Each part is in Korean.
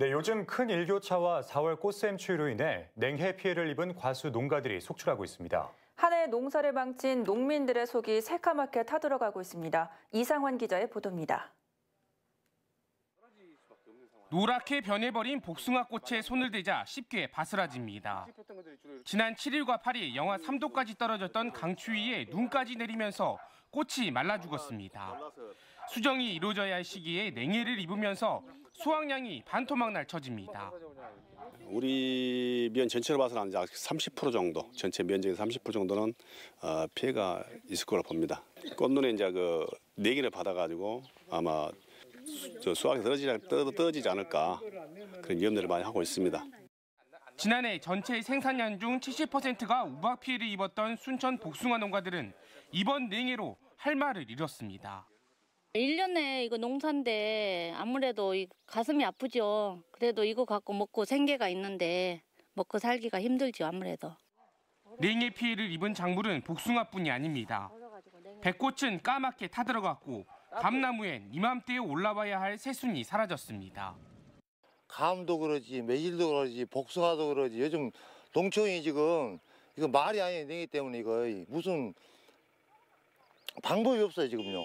네, 요즘 큰 일교차와 4월 꽃샘 추위로 인해 냉해 피해를 입은 과수 농가들이 속출하고 있습니다. 한해 농사를 망친 농민들의 속이 새까맣게 타들어가고 있습니다. 이상환 기자의 보도입니다. 노랗게 변해버린 복숭아꽃에 손을 대자 쉽게 바스라집니다. 지난 7일과 8일 영하 3도까지 떨어졌던 강추위에 눈까지 내리면서 꽃이 말라 죽었습니다. 수정이 이루어져야 할 시기에 냉해를 입으면서 수확량이 반토막 날처집니다. 우리 면 전체로 봐서는 약30% 정도, 전체 면적의 30% 정도는 어, 피해가 있을 거라 봅니다. 꽃눈에 이제 그 내기를 받아가지고 아마 수확이 떨어지지, 지 않을까 그런 염려를 많이 하고 있습니다. 지난해 전체 생산량 중 70%가 우박 피해를 입었던 순천 복숭아 농가들은 이번 냉해로 할 말을 잃었습니다. 1년에 이거 농사인데 아무래도 가슴이 아프죠. 그래도 이거 갖고 먹고 생계가 있는데 먹고 살기가 힘들죠 아무래도. 냉해 피해를 입은 작물은 복숭아뿐이 아닙니다. 백꽃은 까맣게 타들어갔고 감나무엔 이맘때에 올라와야 할 새순이 사라졌습니다. 감도 그러지 매실도 그러지 복숭아도 그러지 요즘 동촌이 지금 이거 말이 아니에요 냉해 때문에 이거 무슨 방법이 없어요 지금요.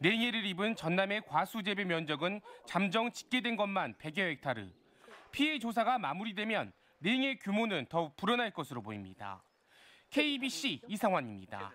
냉해를 입은 전남의 과수재배 면적은 잠정 집계된 것만 100여 헥타르. 피해 조사가 마무리되면 냉해 규모는 더욱 불어날 것으로 보입니다. KBC 이상환입니다.